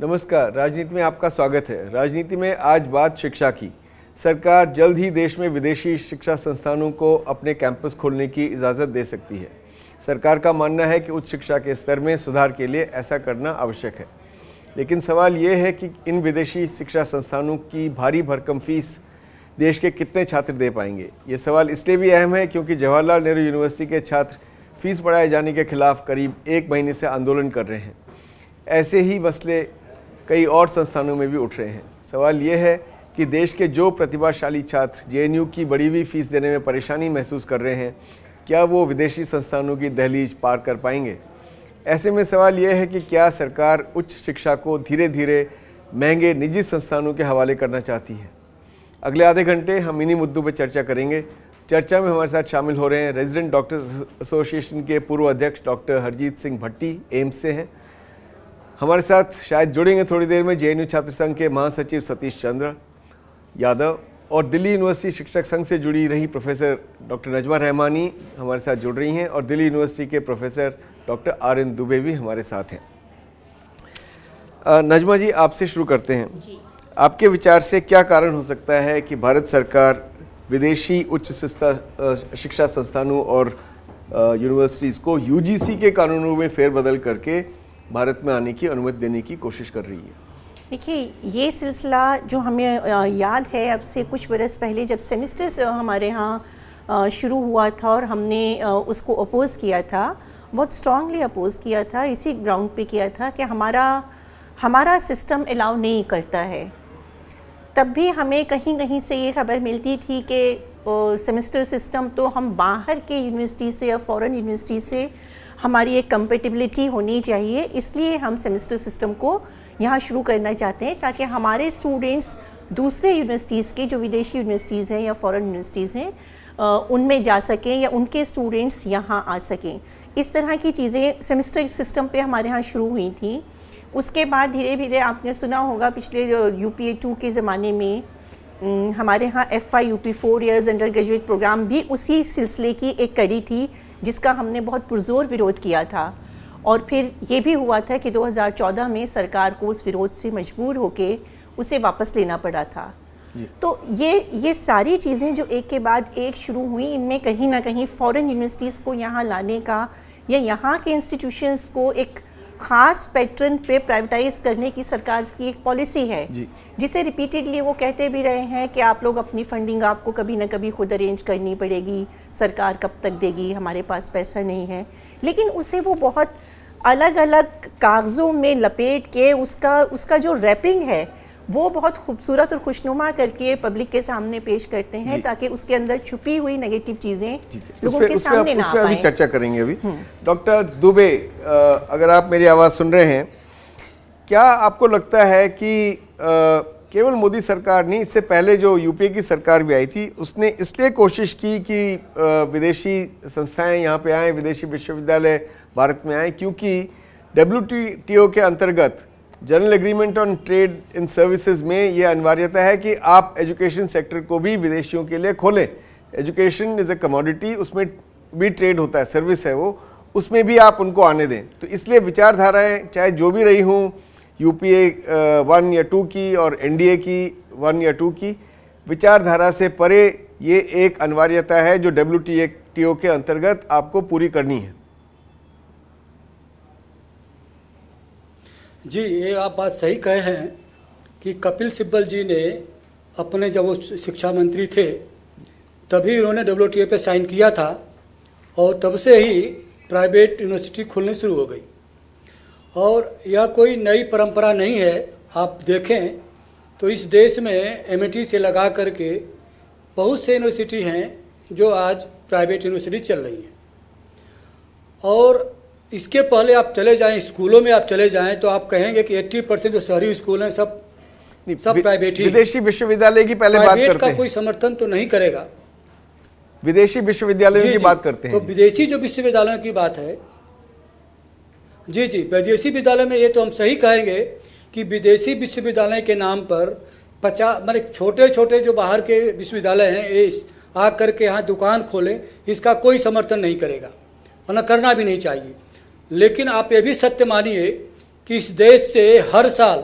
नमस्कार राजनीति में आपका स्वागत है राजनीति में आज बात शिक्षा की सरकार जल्द ही देश में विदेशी शिक्षा संस्थानों को अपने कैंपस खोलने की इजाज़त दे सकती है सरकार का मानना है कि उच्च शिक्षा के स्तर में सुधार के लिए ऐसा करना आवश्यक है लेकिन सवाल ये है कि इन विदेशी शिक्षा संस्थानों की भारी भरकम फीस देश के कितने छात्र दे पाएंगे ये सवाल इसलिए भी अहम है क्योंकि जवाहरलाल नेहरू यूनिवर्सिटी के छात्र फीस बढ़ाए जाने के खिलाफ करीब एक महीने से आंदोलन कर रहे हैं ऐसे ही मसले कई और संस्थानों में भी उठ रहे हैं सवाल ये है कि देश के जो प्रतिभाशाली छात्र जे की बड़ी हुई फीस देने में परेशानी महसूस कर रहे हैं क्या वो विदेशी संस्थानों की दहलीज पार कर पाएंगे ऐसे में सवाल यह है कि क्या सरकार उच्च शिक्षा को धीरे धीरे महंगे निजी संस्थानों के हवाले करना चाहती है अगले आधे घंटे हम इन्हीं मुद्दों पर चर्चा करेंगे चर्चा में हमारे साथ शामिल हो रहे हैं रेजिडेंट डॉक्टर्स एसोसिएशन के पूर्व अध्यक्ष डॉक्टर हरजीत सिंह भट्टी एम्स से हैं हमारे साथ शायद जुड़ेंगे थोड़ी देर में जे छात्र संघ के महासचिव सतीश चंद्र यादव और दिल्ली यूनिवर्सिटी शिक्षक संघ से जुड़ी रही प्रोफेसर डॉक्टर नजमा रहमानी हमारे साथ जुड़ रही हैं और दिल्ली यूनिवर्सिटी के professor doctor R N Dubey भी हमारे साथ हैं नजमा जी आपसे शुरू करते हैं आपके विचार से क्या कारण हो सकता है कि भारत सरकार विदेशी उच्च शिक्षा संस्थानों और यूनिवर्सिटीज़ को यूजीसी के कानूनों में फेरबदल करके भारत में आने की अनुमति देने की कोशिश कर रही है देखिए ये सिलसिला जो हमें याद है अब से कुछ बरस पहले जब सेमिस्टर हमारे यहाँ शुरू हुआ था और हमने उसको अपोज़ किया था बहुत स्ट्रांगली अपोज़ किया था इसी ग्राउंड पे किया था कि हमारा हमारा सिस्टम अलाउ नहीं करता है तब भी हमें कहीं कहीं से ये खबर मिलती थी कि सेमेस्टर सिस्टम तो हम बाहर के यूनिवर्सिटी से या फॉरेन यूनिवर्सिटी से हमारी एक कंपेटिबिलिटी होनी चाहिए इसलिए हम सेमेस्टर सिस्टम को यहाँ शुरू करना चाहते हैं ताकि हमारे स्टूडेंट्स दूसरे यूनिवर्सिटीज़ के जो विदेशी यूनिवर्सिटीज़ हैं या फॉरेन यूनिवर्सिटीज़ हैं उनमें जा सकें या उनके स्टूडेंट्स यहाँ आ सकें इस तरह की चीज़ें सेमेस्टर सिस्टम पे हमारे यहाँ शुरू हुई थी उसके बाद धीरे धीरे आपने सुना होगा पिछले यू पी ए टू के ज़माने में हमारे यहाँ F I U P four years undergraduate programme भी उसी सिलसिले की एक कड़ी थी जिसका हमने बहुत पुरजोर विरोध किया था और फिर ये भी हुआ था कि 2014 में सरकार को उस विरोध से मजबूर होकर उसे वापस लेना पड़ा था तो ये ये सारी चीज़ें जो एक के बाद एक शुरू हुई इनमें कहीं ना कहीं फॉरेन यूनिवर्सिटीज़ को यहाँ लाने का या यहाँ के इंस्टीट्यूशंस को एक खास पैटर्न पे प्राइवेटाइज करने की सरकार की एक पॉलिसी है जिसे रिपीटेडली वो कहते भी रहे हैं कि आप लोग अपनी फंडिंग आपको कभी ना कभी खुद अरेंज करनी पड़ेगी सरकार कब तक देगी हमारे पास पैसा नहीं है लेकिन उसे वो बहुत अलग अलग कागज़ों में लपेट के उसका उसका जो रैपिंग है वो बहुत खूबसूरत और खुशनुमा करके पब्लिक के सामने पेश करते हैं ताकि उसके अंदर छुपी हुई नेगेटिव चीज़ें लोगों के सामने ना अभी चर्चा करेंगे अभी हम्म। डॉक्टर दुबे अगर आप मेरी आवाज़ सुन रहे हैं क्या आपको लगता है कि केवल मोदी सरकार नहीं इससे पहले जो यूपीए की सरकार भी आई थी उसने इसलिए कोशिश की कि विदेशी संस्थाएं यहाँ पे आएँ विदेशी विश्वविद्यालय भारत में आएँ क्योंकि डब्ल्यू के अंतर्गत general agreement on trade in services में ये अनिवार्यता है कि आप एजुकेशन सेक्टर को भी विदेशियों के लिए खोलें एजुकेशन इज़ ए कमोडिटी उसमें भी ट्रेड होता है सर्विस है वो उसमें भी आप उनको आने दें तो इसलिए विचारधाराएं चाहे जो भी रही हूँ यू पी ए वन या टू की और एन डी ए की वन या टू की विचारधारा से परे ये एक अनिवार्यता है जो डब्ल्यू टी ओ के अंतर्गत आपको पूरी करनी है जी ये आप बात सही कहे हैं कि कपिल सिब्बल जी ने अपने जब वो शिक्षा मंत्री थे तभी उन्होंने डब्ल्यू टी साइन किया था और तब से ही प्राइवेट यूनिवर्सिटी खुलनी शुरू हो गई और यह कोई नई परंपरा नहीं है आप देखें तो इस देश में एम से लगा करके बहुत से यूनिवर्सिटी हैं जो आज प्राइवेट यूनिवर्सिटी चल रही हैं और इसके पहले आप चले जाएं स्कूलों में आप चले जाएं तो आप कहेंगे कि 80 परसेंट जो शहरी स्कूल हैं सब सब प्राइवेट ही विदेशी विश्वविद्यालय की पहले बात करते का कोई समर्थन तो नहीं करेगा विदेशी विश्वविद्यालय की बात करते हैं तो विदेशी जो विश्वविद्यालयों की बात है जी जी विदेशी विद्यालय में ये तो हम सही कहेंगे कि विदेशी विश्वविद्यालय के नाम पर पचास मतलब छोटे छोटे जो बाहर के विश्वविद्यालय हैं ये आ करके यहाँ दुकान खोले इसका कोई समर्थन नहीं करेगा वरना करना भी नहीं चाहिए लेकिन आप ये भी सत्य मानिए कि इस देश से हर साल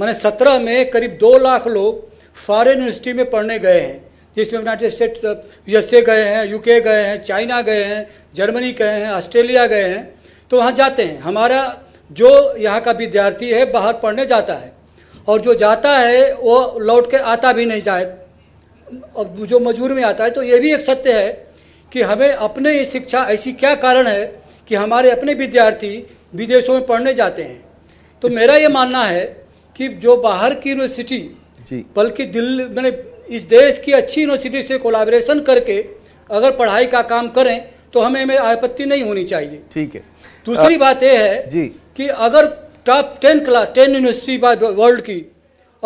मैंने सत्रह में करीब दो लाख लोग फॉरेन यूनिवर्सिटी में पढ़ने गए हैं जिसमें यूनाइटेड स्टेट यूएसए गए हैं यूके गए हैं चाइना गए हैं जर्मनी गए हैं ऑस्ट्रेलिया गए हैं तो वहाँ जाते हैं हमारा जो यहाँ का विद्यार्थी है बाहर पढ़ने जाता है और जो जाता है वो लौट के आता भी नहीं जाए और जो मजबूर में आता है तो ये भी एक सत्य है कि हमें अपने ये शिक्षा ऐसी क्या कारण है कि हमारे अपने विद्यार्थी विदेशों में पढ़ने जाते हैं तो मेरा ये मानना है कि जो बाहर की यूनिवर्सिटी बल्कि दिल्ली मैंने इस देश की अच्छी यूनिवर्सिटी से कोलाबरेशन करके अगर पढ़ाई का काम करें तो हमें में आपत्ति नहीं होनी चाहिए ठीक है दूसरी आ, बात यह है जी कि अगर top ten class ten university world की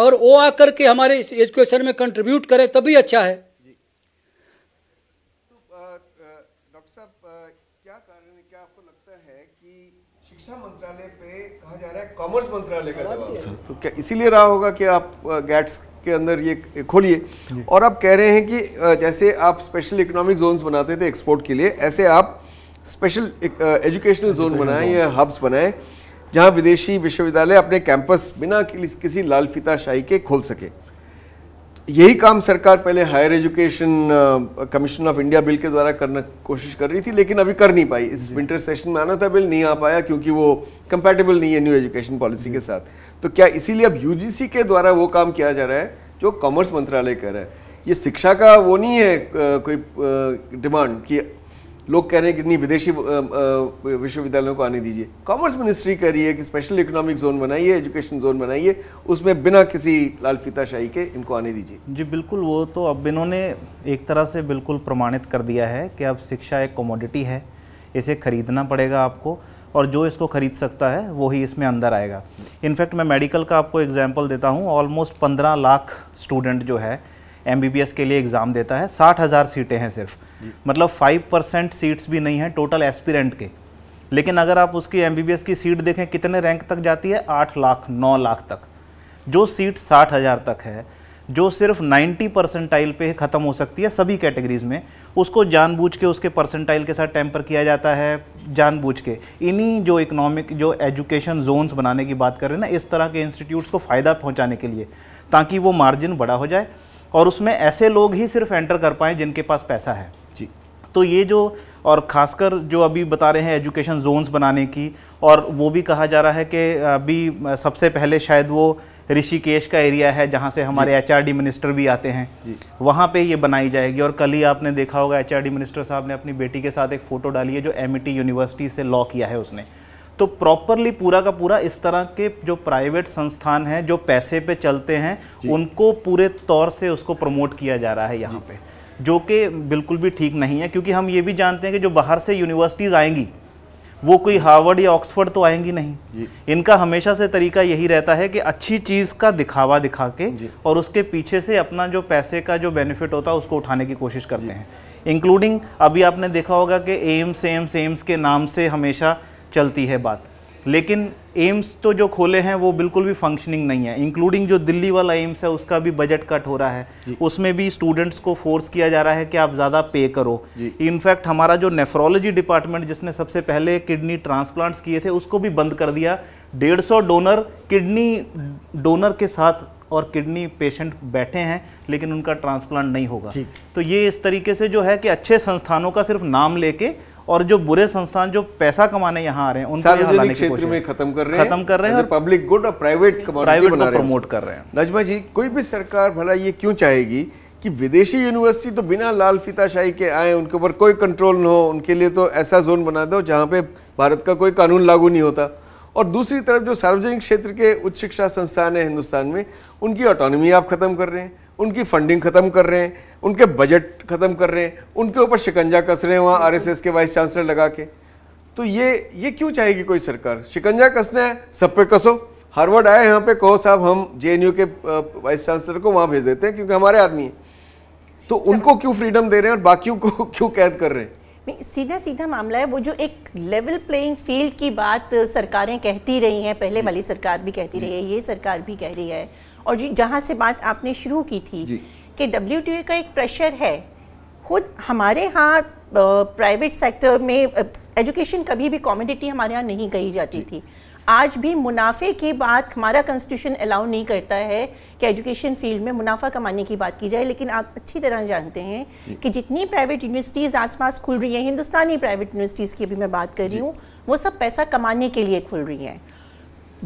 और वो आकर के हमारे एजुकेशन में कंट्रीब्यूट करें तभी अच्छा है शिक्षा मंत्रालय पे कहा जा रहा है कॉमर्स मंत्रालय का तो क्या इसीलिए रहा होगा कि आप गैट्स के अंदर ये खोलिए और आप कह रहे हैं कि जैसे आप स्पेशल इकोनॉमिक जोन्स बनाते थे एक्सपोर्ट के लिए ऐसे आप स्पेशल एजुकेशनल जोन बनाएं या हब्स बनाएं जहां विदेशी विश्वविद्यालय अपने कैंपस बिना किसी लाल फिता शाही के खोल सके यही काम सरकार पहले higher education commission of India bill के द्वारा करना कोशिश कर रही थी लेकिन अभी कर नहीं पाई इस विंटर सेशन में आना था बिल नहीं आ पाया क्योंकि वो कंपेटेबल नहीं है न्यू एजुकेशन पॉलिसी के साथ तो क्या इसीलिए अब यूजीसी के द्वारा वो काम किया जा रहा है जो कॉमर्स मंत्रालय कर रहा है ये शिक्षा का वो नहीं है कोई डिमांड कि लोग कह रहे हैं कि नहीं विदेशी विश्वविद्यालयों को आने दीजिए कॉमर्स मिनिस्ट्री कह रही है कि स्पेशल इकोनॉमिक जोन बनाइए एजुकेशन जोन बनाइए उसमें बिना किसी लाल फीताशाही के इनको आने दीजिए जी बिल्कुल वो तो अब इन्होंने एक तरह से बिल्कुल प्रमाणित कर दिया है कि अब शिक्षा एक कमोडिटी है इसे खरीदना पड़ेगा आपको और जो इसको ख़रीद सकता है वो ही इसमें अंदर आएगा इनफैक्ट मैं मेडिकल का आपको एग्जाम्पल देता हूँ ऑलमोस्ट पंद्रह लाख स्टूडेंट जो है एम के लिए एग्ज़ाम देता है साठ हज़ार सीटें हैं सिर्फ मतलब फाइव परसेंट सीट्स भी नहीं हैं टोटल एस्पिरेंट के लेकिन अगर आप उसकी एम की सीट देखें कितने रैंक तक जाती है आठ लाख नौ लाख तक जो सीट साठ हज़ार तक है जो सिर्फ 90 परसेंटाइल पे ख़त्म हो सकती है सभी कैटेगरीज़ में उसको जानबूझ के उसके परसेंटाइल के साथ टेम्पर किया जाता है जानबूझ के इन्हीं जो इकोनॉमिक जो एजुकेशन जोन्स बनाने की बात कर रहे हैं ना इस तरह के इंस्टीट्यूट्स को फ़ायदा पहुंचाने के लिए ताकि वो मार्जिन बड़ा हो जाए और उसमें ऐसे लोग ही सिर्फ एंटर कर पाएँ जिनके पास पैसा है जी तो ये जो और ख़ासकर जो अभी बता रहे हैं एजुकेशन जोन्स बनाने की और वो भी कहा जा रहा है कि अभी सबसे पहले शायद वो ऋषिकेश का एरिया है जहाँ से हमारे एच मिनिस्टर भी आते हैं वहाँ पे ये बनाई जाएगी और कल ही आपने देखा होगा एच मिनिस्टर साहब ने अपनी बेटी के साथ एक फ़ोटो डाली है जो एम यूनिवर्सिटी e से लॉ किया है उसने तो प्रॉपरली पूरा का पूरा इस तरह के जो प्राइवेट संस्थान हैं जो पैसे पे चलते हैं उनको पूरे तौर से उसको प्रमोट किया जा रहा है यहाँ पे जो कि बिल्कुल भी ठीक नहीं है क्योंकि हम ये भी जानते हैं कि जो बाहर से यूनिवर्सिटीज़ आएंगी वो कोई हार्वर्ड या ऑक्सफोर्ड तो आएंगी नहीं इनका हमेशा से तरीका यही रहता है कि अच्छी चीज़ का दिखावा दिखा के और उसके पीछे से अपना जो पैसे का जो बेनिफिट होता है उसको उठाने की कोशिश करते हैं इंक्लूडिंग अभी आपने देखा होगा कि एम्स एम्स एम्स के नाम से हमेशा चलती है बात लेकिन एम्स तो जो खोले हैं वो बिल्कुल भी फंक्शनिंग नहीं है इंक्लूडिंग जो दिल्ली वाला एम्स है उसका भी बजट कट हो रहा है उसमें भी स्टूडेंट्स को फोर्स किया जा रहा है कि आप ज़्यादा पे करो इनफैक्ट हमारा जो नेफ्रोलॉजी डिपार्टमेंट जिसने सबसे पहले किडनी ट्रांसप्लांट्स किए थे उसको भी बंद कर दिया डेढ़ सौ डोनर किडनी डोनर के साथ और किडनी पेशेंट बैठे हैं लेकिन उनका ट्रांसप्लांट नहीं होगा तो ये इस तरीके से जो है कि अच्छे संस्थानों का सिर्फ नाम लेके और जो बुरे संस्थान जो पैसा कमाने यहाँ आ रहे हैं उनको सार्वजनिक क्षेत्र में खत्म कर रहे हैं खत्म कर रहे हैं पब्लिक गुड और प्राइवेट प्राइवेट को प्रमोट कर रहे हैं नजमा जी कोई भी सरकार भला ये क्यों चाहेगी कि विदेशी यूनिवर्सिटी तो बिना लाल फिताशाही के आए उनके ऊपर कोई कंट्रोल न हो उनके लिए तो ऐसा जोन बना दो जहाँ पे भारत का कोई कानून लागू नहीं होता और दूसरी तरफ जो सार्वजनिक क्षेत्र के उच्च शिक्षा संस्थान हैं हिंदुस्तान में उनकी ऑटोनॉमी आप खत्म कर रहे हैं उनकी फंडिंग खत्म कर रहे हैं उनके बजट ख़त्म कर रहे हैं उनके ऊपर शिकंजा कस रहे हैं वहाँ आरएसएस के वाइस चांसलर लगा के तो ये ये क्यों चाहेगी कोई सरकार शिकंजा कसना है सब पे कसो हार्वर्ड आए यहाँ पे कहो साहब हम जे के वाइस चांसलर को वहाँ भेज देते हैं क्योंकि हमारे आदमी हैं तो उनको क्यों फ्रीडम दे रहे हैं और बाकियों को क्यों कैद कर रहे हैं नहीं सीधा सीधा मामला है वो जो एक लेवल प्लेइंग फील्ड की बात सरकारें कहती रही हैं पहले वाली सरकार भी कहती रही है ये सरकार भी कह रही है और जी जहाँ से बात आपने शुरू की थी कि डब्ल्यू का एक प्रेशर है खुद हमारे यहाँ प्राइवेट सेक्टर में एजुकेशन कभी भी कॉमोडिटी हमारे यहाँ नहीं कही जाती थी आज भी मुनाफे की बात हमारा कॉन्स्टिट्यूशन अलाउ नहीं करता है कि एजुकेशन फील्ड में मुनाफा कमाने की बात की जाए लेकिन आप अच्छी तरह जानते हैं कि जितनी प्राइवेट यूनिवर्सिटीज़ आसपास खुल रही हैं हिंदुस्तानी प्राइवेट यूनिवर्सिटीज़ की भी मैं बात कर रही हूँ वो सब पैसा कमाने के लिए खुल रही हैं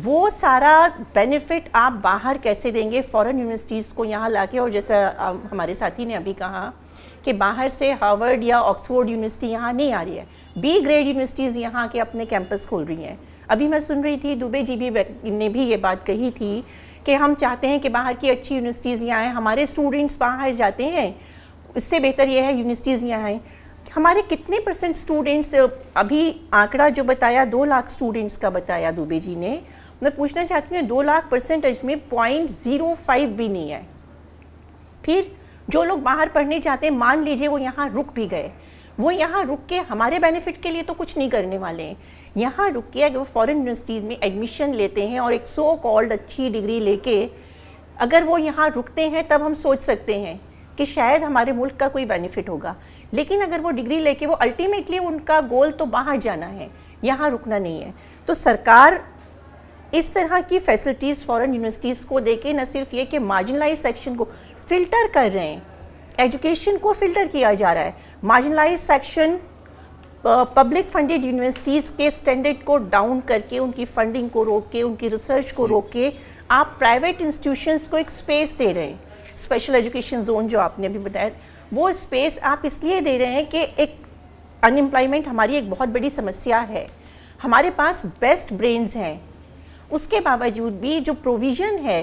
वो सारा बेनिफिट आप बाहर कैसे देंगे फॉरेन यूनिवर्सिटीज़ को यहाँ लाके और जैसा हमारे साथी ने अभी कहा कि बाहर से हार्वर्ड या ऑक्सफोर्ड यूनिवर्सिटी यहाँ नहीं आ रही है बी ग्रेड यूनिवर्सिटीज़ यहाँ के अपने कैंपस खोल रही हैं अभी मैं सुन रही थी दुबे जी भी ने भी ये बात कही थी कि हम चाहते हैं कि बाहर की अच्छी यूनिवर्सिटीज़ यहाँ आएँ हमारे स्टूडेंट्स बाहर जाते हैं उससे बेहतर ये है यूनिवर्सिटीज़ यहाँ आएँ हमारे कितने परसेंट स्टूडेंट्स अभी आंकड़ा जो बताया दो लाख स्टूडेंट्स का बताया दुबे जी ने मैं पूछना चाहती हूँ दो लाख परसेंटेज में पॉइंट ज़ीरो फाइव भी नहीं है फिर जो लोग बाहर पढ़ने जाते हैं मान लीजिए वो यहाँ रुक भी गए वो यहाँ रुक के हमारे बेनिफिट के लिए तो कुछ नहीं करने वाले हैं यहाँ रुक के अगर वो फॉरेन यूनिवर्सिटीज़ में एडमिशन लेते हैं और एक सो कॉल्ड अच्छी डिग्री लेके अगर वो यहाँ रुकते हैं तब हम सोच सकते हैं कि शायद हमारे मुल्क का कोई बेनिफिट होगा लेकिन अगर वो डिग्री लेके वो अल्टीमेटली उनका गोल तो बाहर जाना है यहाँ रुकना नहीं है तो सरकार इस तरह की फैसिलिटीज़ फ़ॉरन यूनिवर्सिटीज़ को दे के न सिर्फ ये कि मार्जिनलाइज सेक्शन को फ़िल्टर कर रहे हैं एजुकेशन को फ़िल्टर किया जा रहा है marginalize section public funded universities के स्टैंडर्ड को डाउन करके उनकी फंडिंग को रोक के उनकी रिसर्च को रोक के आप प्राइवेट इंस्टीट्यूशंस को एक स्पेस दे रहे हैं स्पेशल एजुकेशन जोन जो आपने अभी बताया वो स्पेस आप इसलिए दे रहे हैं कि एक अनएम्प्लॉयमेंट हमारी एक बहुत बड़ी समस्या है हमारे पास बेस्ट ब्रेन्स हैं उसके बावजूद भी जो प्रोविज़न है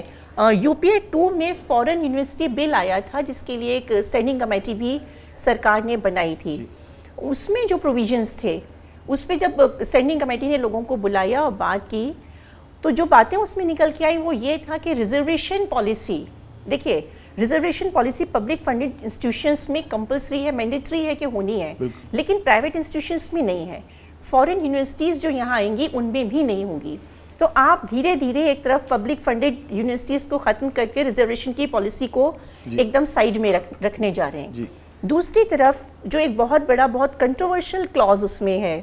यू पी टू में फॉरेन यूनिवर्सिटी बिल आया था जिसके लिए एक स्टैंडिंग कमेटी भी सरकार ने बनाई थी उसमें जो प्रोविजंस थे उसमें जब स्टैंडिंग कमेटी ने लोगों को बुलाया और बात की तो जो बातें उसमें निकल के आई वो ये था कि रिजर्वेशन पॉलिसी देखिए reservation policy public funded institutions में कंपलसरी है मैंडेटरी है कि होनी है लेकिन प्राइवेट इंस्टीट्यूशंस में नहीं है फॉरेन यूनिवर्सिटीज़ जो यहाँ आएंगी उनमें भी नहीं होंगी तो आप धीरे धीरे एक तरफ पब्लिक फंडेड यूनिवर्सिटीज को ख़त्म करके रिजर्वेशन की पॉलिसी को एकदम साइड में रख, रखने जा रहे हैं दूसरी तरफ जो एक बहुत बड़ा बहुत कंट्रोवर्शियल क्लॉज उसमें है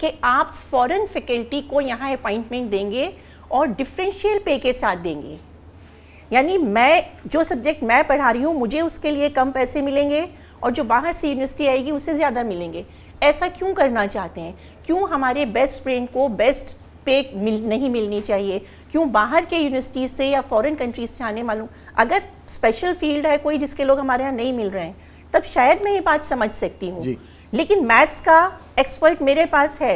कि आप फॉरेन फैकल्टी को यहाँ अपॉइंटमेंट देंगे और डिफरेंशियल पे के साथ देंगे यानी मैं जो सब्जेक्ट मैं पढ़ा रही हूँ मुझे उसके लिए कम पैसे मिलेंगे और जो बाहर से यूनिवर्सिटी आएगी उसे ज़्यादा मिलेंगे ऐसा क्यों करना चाहते हैं क्यों हमारे बेस्ट फ्रेंड को बेस्ट पे मिल नहीं मिलनी चाहिए क्यों बाहर के यूनिवर्सिटीज़ से या फॉरेन कंट्रीज़ से आने वालों अगर स्पेशल फील्ड है कोई जिसके लोग हमारे यहाँ नहीं मिल रहे हैं तब शायद मैं ये बात समझ सकती हूँ लेकिन मैथ्स का एक्सपर्ट मेरे पास है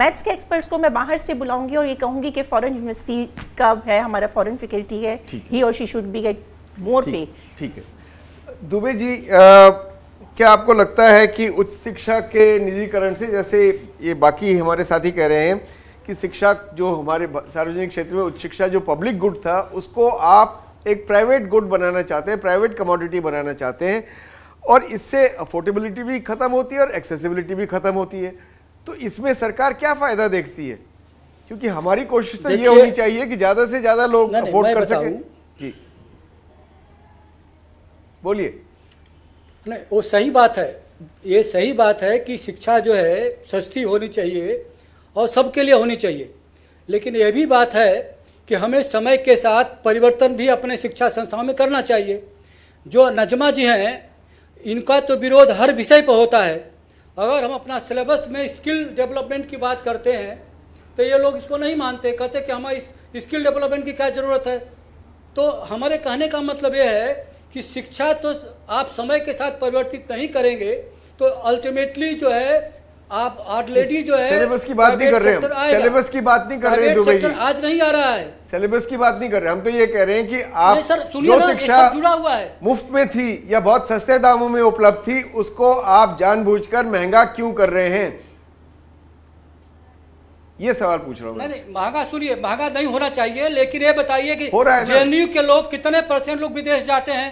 मैथ्स के एक्सपर्ट्स को मैं बाहर से बुलाऊंगी और ये कहूंगी कि फॉरेन यूनिवर्सिटी का है हमारा फॉरेन फैकल्टी है ही और she should be get more pay ठीक है दुबे जी आ, क्या आपको लगता है कि उच्च शिक्षा के निजीकरण से जैसे ये बाकी हमारे साथी कह रहे हैं कि शिक्षा जो हमारे सार्वजनिक क्षेत्र में उच्च शिक्षा जो पब्लिक गुड था उसको आप एक प्राइवेट गुड बनाना चाहते हैं प्राइवेट कमोडिटी बनाना चाहते हैं और इससे अफोर्डेबिलिटी भी ख़त्म होती है और एक्सेसिबिलिटी भी ख़त्म होती है तो इसमें सरकार क्या फ़ायदा देखती है क्योंकि हमारी कोशिश तो ये होनी चाहिए कि ज़्यादा से ज़्यादा लोग अफोर्ड कर सकें जी बोलिए नहीं वो सही बात है ये सही बात है कि शिक्षा जो है सस्ती होनी चाहिए और सबके लिए होनी चाहिए लेकिन यह भी बात है कि हमें समय के साथ परिवर्तन भी अपने शिक्षा संस्थाओं में करना चाहिए जो नजमा जी हैं इनका तो विरोध हर विषय पर होता है अगर हम अपना सिलेबस में स्किल डेवलपमेंट की बात करते हैं तो ये लोग इसको नहीं मानते कहते कि हमें स्किल डेवलपमेंट की क्या ज़रूरत है तो हमारे कहने का मतलब यह है कि शिक्षा तो आप समय के साथ परिवर्तित नहीं करेंगे तो अल्टीमेटली जो है आप लेडी जो है सिलेबस की बात नहीं कर रहे सिलेबस की बात नहीं कर रहे हैं दुबई आज नहीं आ रहा है सिलेबस की बात नहीं कर रहे हम तो ये कह रहे हैं कि आप सर जो शिक्षा जुड़ा हुआ है मुफ्त में थी या बहुत सस्ते दामों में उपलब्ध थी उसको आप जानबूझकर महंगा क्यों कर रहे हैं ये सवाल पूछ रहा हूँ महंगा सुनिए महंगा नहीं होना चाहिए लेकिन ये बताइए कि जेएनयू के लोग कितने परसेंट लोग विदेश जाते हैं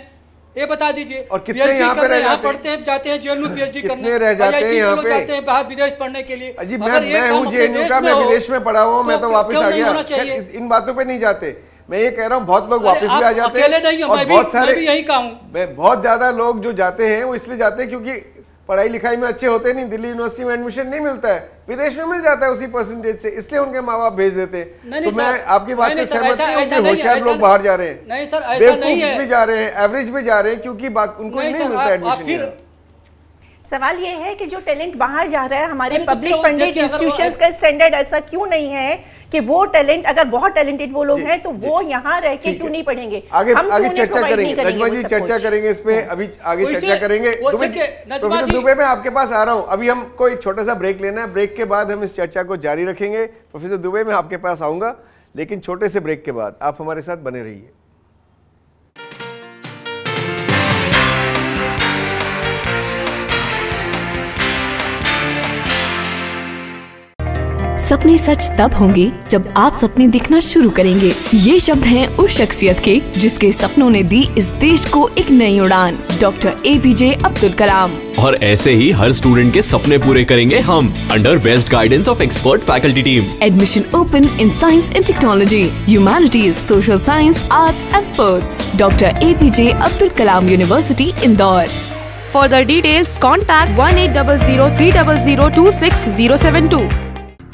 ये बता दीजिए और कितने यहाँ पे यहाँ पढ़ते हैं जाते हैं जेल में पीएचडी करने रह जाते हैं यहाँ पे जाते हैं बाहर विदेश पढ़ने के लिए अजी मैं मैं हूँ जेएनयू का मैं विदेश में पढ़ा हुआ मैं तो, तो वापस आ गया इन बातों पे नहीं जाते मैं ये कह रहा हूँ बहुत लोग वापस भी आ जाते हैं और बहुत सारे यही कहूँ बहुत ज्यादा लोग जो जाते हैं वो इसलिए जाते हैं क्योंकि पढ़ाई लिखाई में अच्छे होते नहीं दिल्ली यूनिवर्सिटी में एडमिशन नहीं मिलता है विदेश में मिल जाता है उसी परसेंटेज से इसलिए उनके माँ बाप भेज देते तो मैं आपकी बात से सहमत नहीं होशियार लोग बाहर जा रहे हैं नहीं सर ऐसा नहीं है जा रहे हैं एवरेज भी जा रहे हैं क्योंकि उनको नहीं मिलता एडमिशन सवाल ये है कि जो टैलेंट बाहर जा रहा है हमारे पब्लिक फंडेड इंस्टीट्यूशंस का स्टैंडर्ड ऐसा क्यों नहीं है कि वो टैलेंट अगर बहुत टैलेंटेड वो लोग हैं तो वो यहाँ रह के क्यों नहीं पढ़ेंगे आगे आगे चर्चा करेंगे नजमा जी चर्चा करेंगे इस हाँ। अभी आगे चर्चा करेंगे दुबई दुबे आपके पास आ रहा हूँ अभी हम एक छोटा सा ब्रेक लेना है ब्रेक के बाद हम इस चर्चा को जारी रखेंगे प्रोफेसर दुबे में आपके पास आऊंगा लेकिन छोटे से ब्रेक के बाद आप हमारे साथ बने रहिए सपने सच तब होंगे जब आप सपने दिखना शुरू करेंगे ये शब्द हैं उस शख्सियत के जिसके सपनों ने दी इस देश को एक नई उड़ान doctor A P J Abdul Kalam और ऐसे ही हर स्टूडेंट के सपने पूरे करेंगे हम under best guidance of expert faculty team admission open in science and technology humanities social science arts and sports doctor A P J Abdul Kalam university Indore For the details, contact zero seven two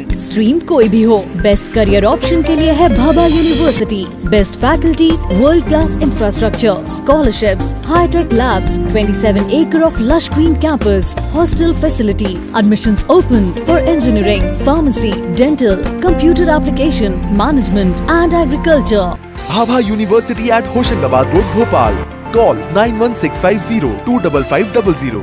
stream कोई भी हो best career option के लिए है Bhabha university best faculty world class infrastructure scholarships high tech labs 27 acre of lush green campus hostel facility admissions open for engineering pharmacy dental computer application management and agriculture Bhabha university at Hoshangabad road Bhopal call nine one six five zero two double five double zero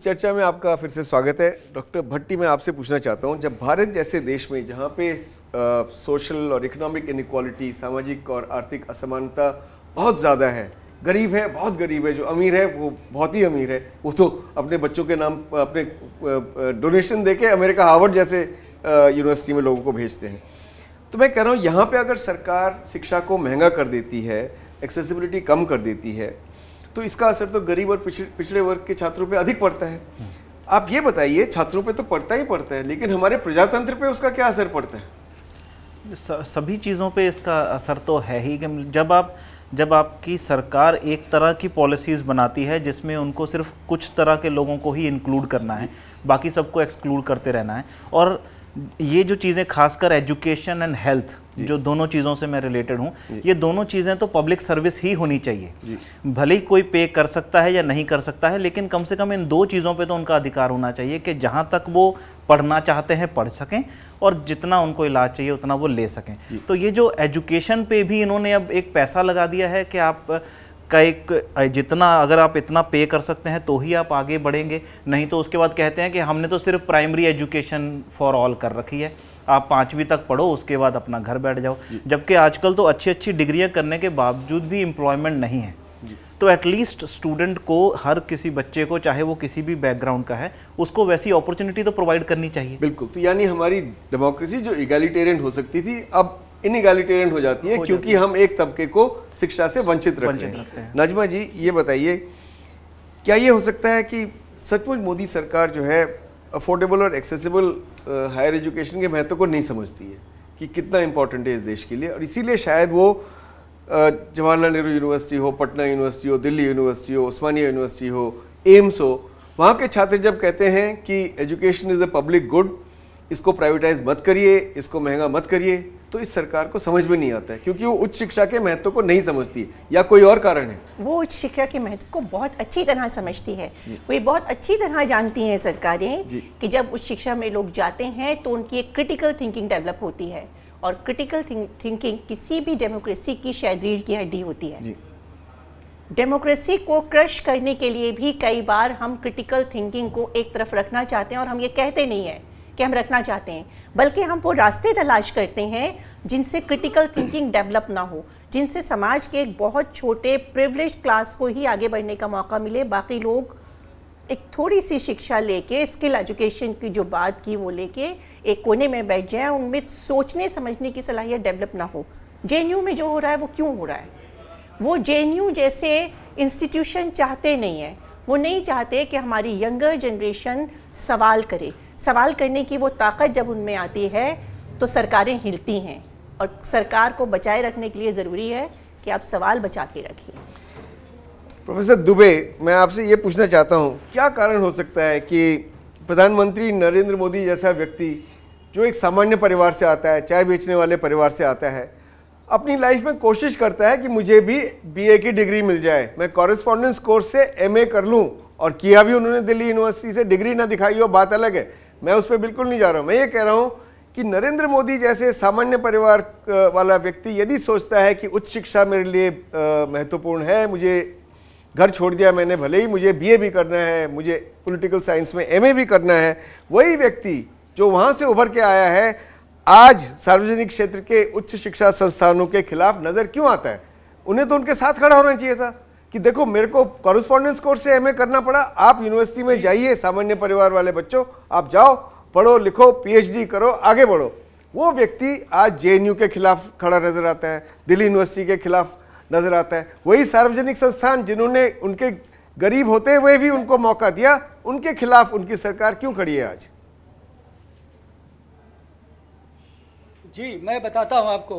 इस चर्चा में आपका फिर से स्वागत है doctor भट्टी मैं आपसे पूछना चाहता हूँ जब भारत जैसे देश में जहाँ पे सोशल और इकोनॉमिक इनक्वालिटी सामाजिक और आर्थिक असमानता बहुत ज़्यादा है गरीब है बहुत गरीब है जो अमीर है वो बहुत ही अमीर है वो तो अपने बच्चों के नाम अपने डोनेशन दे के अमेरिका हार्वर्ड जैसे यूनिवर्सिटी में लोगों को भेजते हैं तो मैं कह रहा हूँ यहाँ पर अगर सरकार शिक्षा को महंगा कर देती है एक्सेसिबिलिटी कम कर देती है तो इसका असर तो गरीब और पिछले पिछड़े वर्ग के छात्रों पे अधिक पड़ता है आप ये बताइए छात्रों पे तो पड़ता ही पड़ता है लेकिन हमारे प्रजातंत्र पे उसका क्या असर पड़ता है सभी चीज़ों पे इसका असर तो है ही जब आप जब आपकी सरकार एक तरह की पॉलिसीज़ बनाती है जिसमें उनको सिर्फ कुछ तरह के लोगों को ही इंक्लूड करना है बाकी सबको एक्सक्लूड करते रहना है और ये जो चीज़ें खासकर एजुकेशन एंड हेल्थ जो दोनों चीज़ों से मैं रिलेटेड हूँ ये दोनों चीज़ें तो पब्लिक सर्विस ही होनी चाहिए भले ही कोई पे कर सकता है या नहीं कर सकता है लेकिन कम से कम इन दो चीज़ों पे तो उनका अधिकार होना चाहिए कि जहाँ तक वो पढ़ना चाहते हैं पढ़ सकें और जितना उनको इलाज चाहिए उतना वो ले सकें तो ये जो एजुकेशन पे भी इन्होंने अब एक पैसा लगा दिया है कि आप का एक जितना अगर आप इतना पे कर सकते हैं तो ही आप आगे बढ़ेंगे नहीं तो उसके बाद कहते हैं कि हमने तो सिर्फ प्राइमरी एजुकेशन फॉर ऑल कर रखी है आप पाँचवीं तक पढ़ो उसके बाद अपना घर बैठ जाओ जबकि आजकल तो अच्छी अच्छी डिग्रियाँ करने के बावजूद भी इम्प्लॉयमेंट नहीं है तो एटलीस्ट स्टूडेंट को हर किसी बच्चे को चाहे वो किसी भी बैकग्राउंड का है उसको वैसी अपॉर्चुनिटी तो प्रोवाइड करनी चाहिए बिल्कुल तो यानी हमारी डेमोक्रेसी जो इगेलिटेरियन हो सकती थी अब इनिगैलिटेरियन हो जाती है हो क्योंकि हम एक तबके को शिक्षा से वंचित रखते हैं।, हैं नजमा जी ये बताइए क्या ये हो सकता है कि सचमुच मोदी सरकार जो है अफोर्डेबल और एक्सेसिबल हायर एजुकेशन के महत्व को नहीं समझती है कि कितना इंपॉर्टेंट है इस देश के लिए और इसीलिए शायद वो जवाहरलाल नेहरू यूनिवर्सिटी हो पटना यूनिवर्सिटी हो दिल्ली यूनिवर्सिटी हो उस्मानिया यूनिवर्सिटी हो एम्स हो वहाँ के छात्र जब कहते हैं कि education is a public good इसको प्राइवेटाइज मत करिए इसको महंगा मत करिए तो इस सरकार को समझ में नहीं आता है क्योंकि वो उच्च शिक्षा के महत्व को नहीं समझती या कोई और कारण है वो उच्च शिक्षा के महत्व को बहुत अच्छी तरह समझती है वो ये बहुत अच्छी तरह जानती हैं सरकारें कि जब उच्च शिक्षा में लोग जाते हैं तो उनकी एक क्रिटिकल थिंकिंग डेवलप होती है और क्रिटिकल थिंकिंग किसी भी डेमोक्रेसी की शायद रीढ़ की हड्डी होती है डेमोक्रेसी को क्रश करने के लिए भी कई बार हम क्रिटिकल थिंकिंग को एक तरफ रखना चाहते हैं और हम ये कहते नहीं हैं कि हम रखना चाहते हैं बल्कि हम वो रास्ते तलाश करते हैं जिनसे क्रिटिकल थिंकिंग डेवलप ना हो जिनसे समाज के एक बहुत छोटे प्रिवलेज क्लास को ही आगे बढ़ने का मौका मिले बाकी लोग एक थोड़ी सी शिक्षा लेके स्किल एजुकेशन की जो बात की वो लेके एक कोने में बैठ जाए उनमें सोचने समझने की सलाहियत डेवलप ना हो जे में जो हो रहा है वो क्यों हो रहा है वो जे जैसे इंस्टीट्यूशन चाहते नहीं है वो नहीं चाहते कि हमारी यंगर जनरेशन सवाल करे सवाल करने की वो ताकत जब उनमें आती है तो सरकारें हिलती हैं और सरकार को बचाए रखने के लिए ज़रूरी है कि आप सवाल बचा के रखिए प्रोफेसर दुबे मैं आपसे ये पूछना चाहता हूँ क्या कारण हो सकता है कि प्रधानमंत्री नरेंद्र मोदी जैसा व्यक्ति जो एक सामान्य परिवार से आता है चाय बेचने वाले परिवार से आता है अपनी लाइफ में कोशिश करता है कि मुझे भी बीए की डिग्री मिल जाए मैं कॉरेस्पॉन्डेंस कोर्स से एमए कर लूँ और किया भी उन्होंने दिल्ली यूनिवर्सिटी से डिग्री ना दिखाई हो बात अलग है मैं उस पर बिल्कुल नहीं जा रहा हूँ मैं ये कह रहा हूँ कि नरेंद्र मोदी जैसे सामान्य परिवार वाला व्यक्ति यदि सोचता है कि उच्च शिक्षा मेरे लिए महत्वपूर्ण है मुझे घर छोड़ दिया मैंने भले ही मुझे बीए भी करना है मुझे पॉलिटिकल साइंस में एमए भी करना है वही व्यक्ति जो वहाँ से उभर के आया है आज सार्वजनिक क्षेत्र के उच्च शिक्षा संस्थानों के खिलाफ नज़र क्यों आता है उन्हें तो उनके साथ खड़ा होना चाहिए था कि देखो मेरे को कॉरेस्पॉन्डेंस कोर्स से एमए करना पड़ा आप यूनिवर्सिटी में जाइए सामान्य परिवार वाले बच्चों आप जाओ पढ़ो लिखो पीएचडी करो आगे बढ़ो वो व्यक्ति आज जेएनयू के खिलाफ खड़ा नजर आता है दिल्ली यूनिवर्सिटी के खिलाफ नजर आता है वही सार्वजनिक संस्थान जिन्होंने उनके गरीब होते हुए भी उनको मौका दिया उनके खिलाफ उनकी सरकार क्यों खड़ी है आज जी मैं बताता हूँ आपको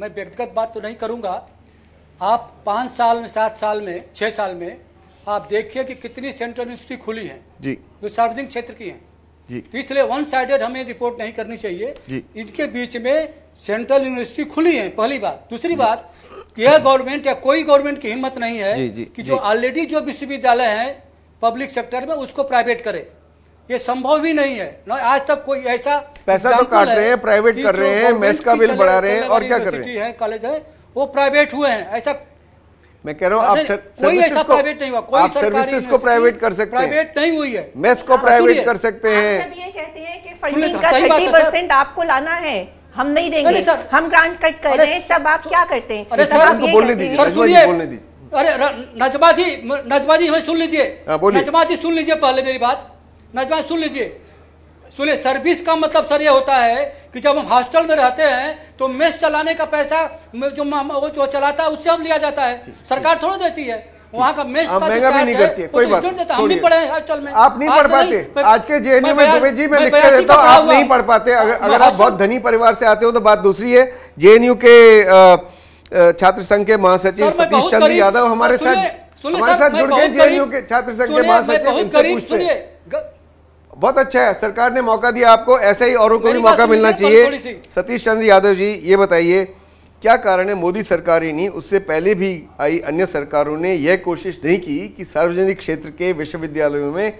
मैं व्यक्तिगत बात तो नहीं करूँगा आप पाँच साल में सात साल में छः साल में आप देखिए कि कितनी सेंट्रल यूनिवर्सिटी खुली हैं जी जो सार्वजनिक क्षेत्र की हैं जी तो इसलिए वन साइडेड हमें रिपोर्ट नहीं करनी चाहिए जी इनके बीच में सेंट्रल यूनिवर्सिटी खुली है पहली बात दूसरी बात यह गवर्नमेंट या कोई गवर्नमेंट की हिम्मत नहीं है जी, जी, कि जो ऑलरेडी जो विश्वविद्यालय है पब्लिक सेक्टर में उसको प्राइवेट करे ये संभव भी नहीं है ना आज तक कोई ऐसा पैसा तो काट रहे हैं प्राइवेट कर रहे हैं मेस का बिल बढ़ा रहे हैं और क्या कर रहे हैं कॉलेज है वो प्राइवेट हुए हैं ऐसा मैं कह रहा हूँ आप कोई ऐसा प्राइवेट नहीं हुआ कोई सरकारी को प्राइवेट कर सकते प्राइवेट नहीं हुई है मेस को प्राइवेट कर सकते हैं ये कहते हैं कि फंडिंग का 30 आपको लाना है हम नहीं देंगे हम ग्रांट कट कर रहे हैं तब आप क्या करते हैं अरे सर आपको बोलने दीजिए सर सुनिए बोलने दीजिए अरे नजमा जी नजमा जी हमें सुन लीजिए हाँ, नजमा जी सुन लीजिए पहले मेरी बात नजमान सुन लीजिए सुनिए सर्विस का मतलब सर ये होता है कि जब हम हॉस्टल में रहते हैं तो मेस चलाने का पैसा जो वो जो चलाता है उससे हम लिया जाता है सरकार थोड़ा देती है वहाँ का मेस का महंगा भी नहीं करती है कोई तो बात तो हम भी पढ़े हॉस्टल में आप नहीं पढ़ पाते आज के जेएनयू में दुबे जी मैं लिख के देता हूँ आप नहीं पढ़ पाते अगर हाँ, अगर आप बहुत धनी परिवार से आते हो तो बात दूसरी है जेएनयू के छात्र संघ के महासचिव सतीश चंद्र यादव हमारे साथ हमारे साथ जुड़ गए जेएनयू के छात्र संघ के महासचिव सुनिए बहुत अच्छा है सरकार ने मौका दिया आपको ऐसे ही औरों को भी मौका मिलना चाहिए सतीश चंद्र यादव जी ये बताइए क्या कारण है मोदी सरकार ही नहीं उससे पहले भी आई अन्य सरकारों ने यह कोशिश नहीं की कि सार्वजनिक क्षेत्र के विश्वविद्यालयों में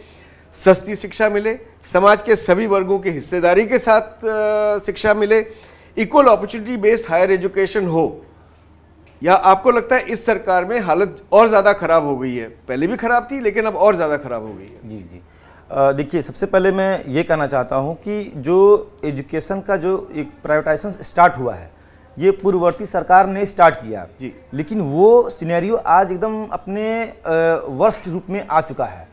सस्ती शिक्षा मिले समाज के सभी वर्गों की हिस्सेदारी के साथ शिक्षा मिले equal opportunity based higher education हो या आपको लगता है इस सरकार में हालत और ज़्यादा खराब हो गई है पहले भी खराब थी लेकिन अब और ज़्यादा खराब हो गई है जी जी देखिए सबसे पहले मैं ये कहना चाहता हूँ कि जो एजुकेशन का जो एक प्राइवेटाइजेशन स्टार्ट हुआ है ये पूर्ववर्ती सरकार ने स्टार्ट किया जी लेकिन वो सिनेरियो आज एकदम अपने वर्स्ट रूप में आ चुका है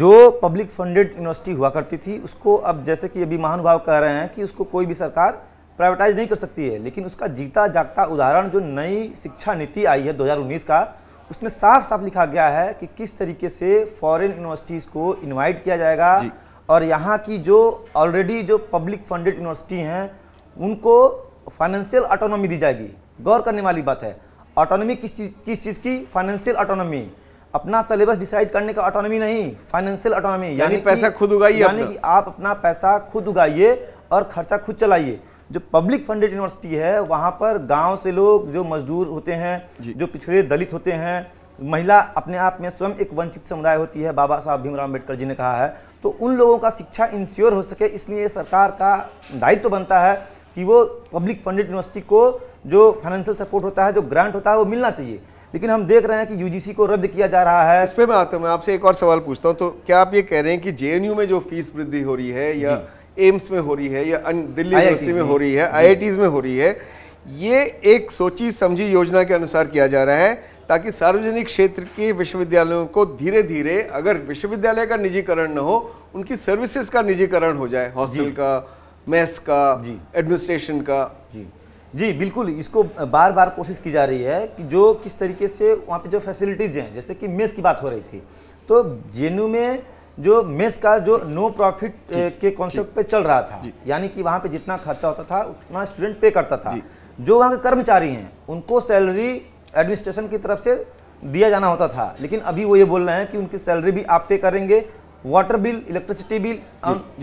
जो पब्लिक फंडेड यूनिवर्सिटी हुआ करती थी उसको अब जैसे कि अभी महानुभाव कह रहे हैं कि उसको कोई भी सरकार प्राइवेटाइज नहीं कर सकती है लेकिन उसका जीता जागता उदाहरण जो नई शिक्षा नीति आई है 2019 का उसमें साफ साफ लिखा गया है कि किस तरीके से फॉरेन यूनिवर्सिटीज़ को इनवाइट किया जाएगा और यहाँ की जो ऑलरेडी जो पब्लिक फंडेड यूनिवर्सिटी हैं उनको फाइनेंशियल ऑटोनॉमी दी जाएगी गौर करने वाली बात है ऑटोनॉमी किस चीज़ किस चीज़ की फाइनेंशियल ऑटोनॉमी अपना सिलेबस डिसाइड करने का ऑटोनॉमी नहीं फाइनेंशियल ऑटोनॉमी यानी पैसा खुद उगाइए यानी कि आप अपना पैसा खुद उगाइए और खर्चा खुद चलाइए जो पब्लिक फंडेड यूनिवर्सिटी है वहाँ पर गांव से लोग जो मजदूर होते हैं जो पिछड़े दलित होते हैं महिला अपने आप में स्वयं एक वंचित समुदाय होती है बाबा साहब भीमराव अम्बेडकर जी ने कहा है तो उन लोगों का शिक्षा इंश्योर हो सके इसलिए सरकार का दायित्व तो बनता है कि वो पब्लिक फंडेड यूनिवर्सिटी को जो फाइनेंशियल सपोर्ट होता है जो ग्रांट होता है वो मिलना चाहिए लेकिन हम देख रहे हैं कि यूजीसी को रद्द किया जा रहा है इस पर मैं आता हूँ मैं आपसे एक और सवाल पूछता हूँ तो क्या आप ये कह रहे हैं कि जे में जो फीस वृद्धि हो रही है या एम्स में हो रही है या दिल्ली यूनिवर्सिटी में हो रही है आई में हो रही है ये एक सोची समझी योजना के अनुसार किया जा रहा है ताकि सार्वजनिक क्षेत्र के विश्वविद्यालयों को धीरे धीरे अगर विश्वविद्यालय का निजीकरण न हो उनकी सर्विसेज का निजीकरण हो जाए हॉस्टल का मेस का एडमिनिस्ट्रेशन का जी जी बिल्कुल इसको बार बार कोशिश की जा रही है कि जो किस तरीके से वहाँ पे जो फैसिलिटीज़ हैं जैसे कि मेस की बात हो रही थी तो जेनू में जो मेस का जो नो प्रॉफिट के कॉन्सेप्ट पे चल रहा था यानी कि वहाँ पे जितना खर्चा होता था उतना स्टूडेंट पे करता था जो वहाँ के कर्मचारी हैं उनको सैलरी एडमिनिस्ट्रेशन की तरफ से दिया जाना होता था लेकिन अभी वो ये बोल रहे हैं कि उनकी सैलरी भी आप पे करेंगे वाटर बिल इलेक्ट्रिसिटी बिल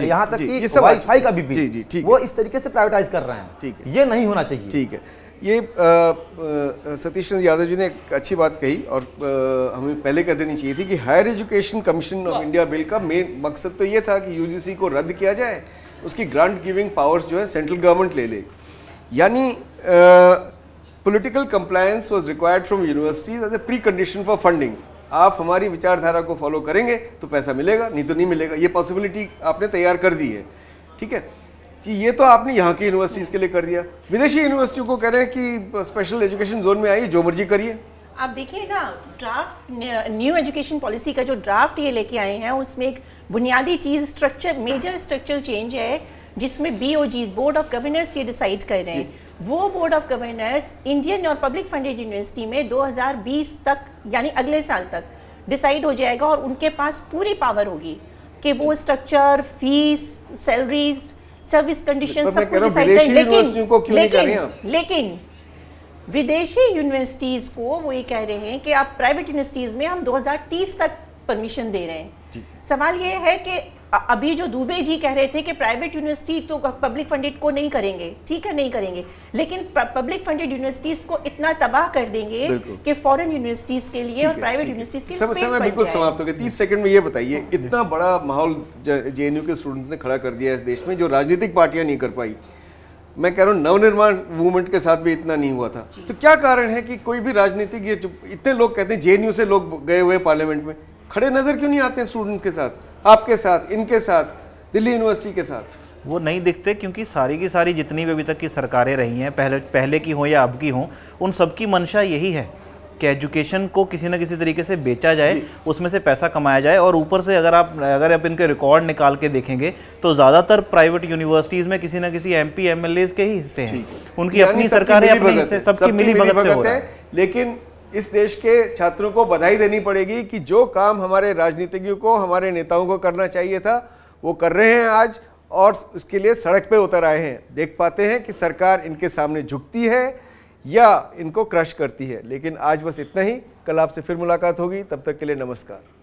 यहाँ तक कि फाई अच्छा। का भी बिल वो इस तरीके से प्राइवेटाइज कर रहे हैं ये नहीं होना चाहिए ठीक है ये सतीश चंद्र यादव जी ने एक अच्छी बात कही और आ, हमें पहले कह देनी चाहिए थी कि higher education commission of India bill का मेन मकसद तो ये था कि यूजीसी को रद्द किया जाए उसकी ग्रांट गिविंग पावर्स जो है सेंट्रल गवर्नमेंट ले ले यानी political compliance was required from universities as a precondition for funding आप हमारी विचारधारा को फॉलो करेंगे तो पैसा मिलेगा नहीं तो नहीं मिलेगा ये पॉसिबिलिटी आपने तैयार कर दी है ठीक है कि ये तो आपने यहाँ की यूनिवर्सिटीज़ के लिए कर दिया विदेशी यूनिवर्सिटी को कह रहे हैं कि स्पेशल एजुकेशन जोन में आइए जो मर्जी करिए आप देखिए ना ड्राफ्ट न्यू एजुकेशन पॉलिसी का जो ड्राफ्ट ये लेके आए हैं उसमें एक बुनियादी चीज़ स्ट्रक्चर मेजर स्ट्रक्चर चेंज है जिसमें बीओजी बोर्ड ऑफ गवर्नर्स ये डिसाइड कर रहे हैं वो बोर्ड ऑफ गवर्नर्स इंडियन और पब्लिक फंडेड यूनिवर्सिटी में 2020 तक यानी अगले साल तक डिसाइड हो जाएगा और उनके पास पूरी पावर होगी कि वो structure fees salaries service condition सब कुछ डिसाइड करें लेकिन लेकिन लेकिन विदेशी यूनिवर्सिटीज़ को वो ये कह रहे हैं कि आप प्राइवेट यूनिवर्सिटीज़ में हम 2030 तक परमिशन दे रहे हैं सवाल ये है कि अभी जो दुबे जी कह रहे थे कि प्राइवेट यूनिवर्सिटी तो पब्लिक फंडेड को नहीं करेंगे ठीक है नहीं करेंगे लेकिन पब्लिक फंडेड यूनिवर्सिटीज को इतना तबाह कर देंगे कि फॉरेन यूनिवर्सिटीज के लिए और प्राइवेट यूनिवर्सिटीज के लिए समय बिल्कुल समाप्त हो गया तीस सेकंड में ये बताइए हाँ। इतना बड़ा माहौल जे के स्टूडेंट्स ने खड़ा कर दिया इस देश में जो राजनीतिक पार्टियां नहीं कर पाई मैं कह रहा हूँ नवनिर्माण मूवमेंट के साथ भी इतना नहीं हुआ था तो क्या कारण है कि कोई भी राजनीतिक ये इतने लोग कहते हैं जे से लोग गए हुए पार्लियामेंट में खड़े नज़र क्यों नहीं आते स्टूडेंट के साथ आपके साथ इनके साथ दिल्ली यूनिवर्सिटी के साथ वो नहीं दिखते क्योंकि सारी की सारी जितनी भी अभी तक की सरकारें रही हैं पहले पहले की हों या अब की हों उन सबकी मंशा यही है कि एजुकेशन को किसी न किसी तरीके से बेचा जाए उसमें से पैसा कमाया जाए और ऊपर से अगर आप अगर आप इनके रिकॉर्ड निकाल के देखेंगे तो ज़्यादातर प्राइवेट यूनिवर्सिटीज़ में किसी न किसी एम पी के ही हिस्से हैं उनकी अपनी सरकारें अपने सबकी मिली भगत है लेकिन इस देश के छात्रों को बधाई देनी पड़ेगी कि जो काम हमारे राजनीतिज्ञों को हमारे नेताओं को करना चाहिए था वो कर रहे हैं आज और उसके लिए सड़क पे उतर आए हैं देख पाते हैं कि सरकार इनके सामने झुकती है या इनको क्रश करती है लेकिन आज बस इतना ही कल आपसे फिर मुलाकात होगी तब तक के लिए नमस्कार